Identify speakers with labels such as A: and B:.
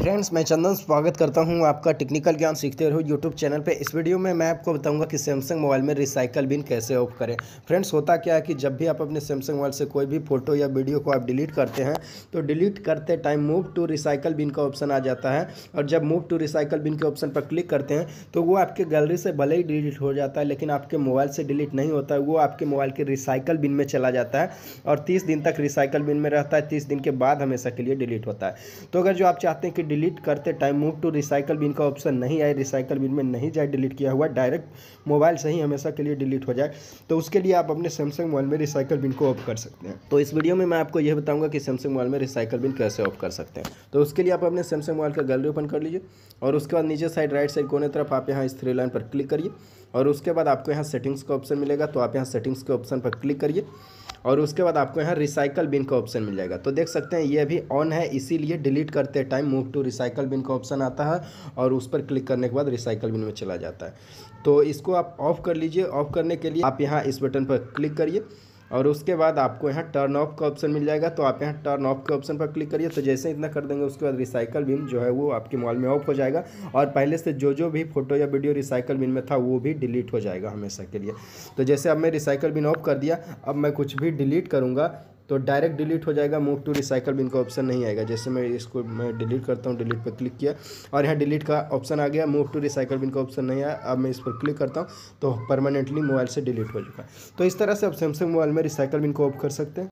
A: friends मैं चंदन स्वागत करता हूं आपका टेक्निकल ज्ञान सीखते रहो यूट्यूब चैनल पे इस वीडियो में मैं आपको बताऊंगा कि सैमसंग मोबाइल में रिसाइकल बिन कैसे ऑफ करें फ्रेंड्स होता क्या है कि जब भी आप अपने सैमसंग मोबाइल से कोई भी फोटो या वीडियो को आप डिलीट करते हैं तो डिलीट करते time move to recycle bin का ऑप्शन आ जाता है और जब मूव टू रिसाइकल बिन के ऑप्शन पर क्लिक करते हैं तो वो आपके गैलरी से भले ही डिलीट हो जाता है लेकिन आपके मोबाइल से डिलीट नहीं होता है वो आपके मोबाइल के रिसाइकल बिन में चला जाता है और तीस दिन तक रिसाइकल बिन में रहता है तीस दिन के बाद हमेशा के लिए डिलीट होता है तो अगर जो आप चाहते हैं कि डिलीट करते time move to recycle bin का ऑप्शन नहीं आए रिसाइकल बिन में नहीं जाए डिलीट किया हुआ डायरेक्ट मोबाइल से ही हमेशा के लिए डिलीट हो जाए तो उसके लिए आप अपने सैमसंग मोबाइल में रिसाइकल बिन को ऑफ कर सकते हैं तो इस वीडियो में मैं आपको यह बताऊँगा कि सैमसंग मोबाइल में रिसाइकल बिन कैसे ऑफ कर सकते हैं तो उसके लिए आप अपने सैमसंग मोबाइल का गैलरी ओपन कर लीजिए और उसके बाद नीचे साइड राइट साइड कोने तरफ आप यहाँ इस थ्री लाइन पर क्लिक करिए और उसके बाद आपको यहाँ सेटिंग्स का ऑप्शन मिलेगा तो आप यहाँ सेटिंग्स के ऑप्शन पर क्लिक करिए और उसके बाद आपको यहाँ रिसाइकल बिन का ऑप्शन मिल जाएगा तो देख सकते हैं ये अभी ऑन है इसीलिए डिलीट करते time move to recycle bin का ऑप्शन आता है और उस पर क्लिक करने के बाद रिसाइकल बिन में चला जाता है तो इसको आप ऑफ़ कर लीजिए ऑफ़ करने के लिए आप यहाँ इस बटन पर क्लिक करिए और उसके बाद आपको यहाँ टर्न ऑफ का ऑप्शन मिल जाएगा तो आप यहाँ टर्न ऑफ के ऑप्शन पर क्लिक करिए तो जैसे इतना कर देंगे उसके बाद रिसाइकल बिन जो है वो आपके मोबाइल में ऑफ हो जाएगा और पहले से जो जो भी फोटो या वीडियो रिसाइकल बिन में था वो भी डिलीट हो जाएगा हमेशा के लिए तो जैसे अब मैं रिसाइकल बिन ऑफ कर दिया अब मैं कुछ भी डिलीट करूँगा तो डायरेक्ट डिलीट हो जाएगा मूव टू रिसाइकल बिन का ऑप्शन नहीं आएगा जैसे मैं इसको मैं डिलीट करता हूँ डिलीट पर क्लिक किया और यहाँ डिलीट का ऑप्शन आ गया मूव टू रिसाइकल बिन का ऑप्शन नहीं आया अब मैं इस पर क्लिक करता हूँ तो परमानेंटली मोबाइल से डिलीट हो चुका है तो इस तरह से आप सैमसंग मोबाइल में रिसाइकल बिन को ऑफ कर सकते हैं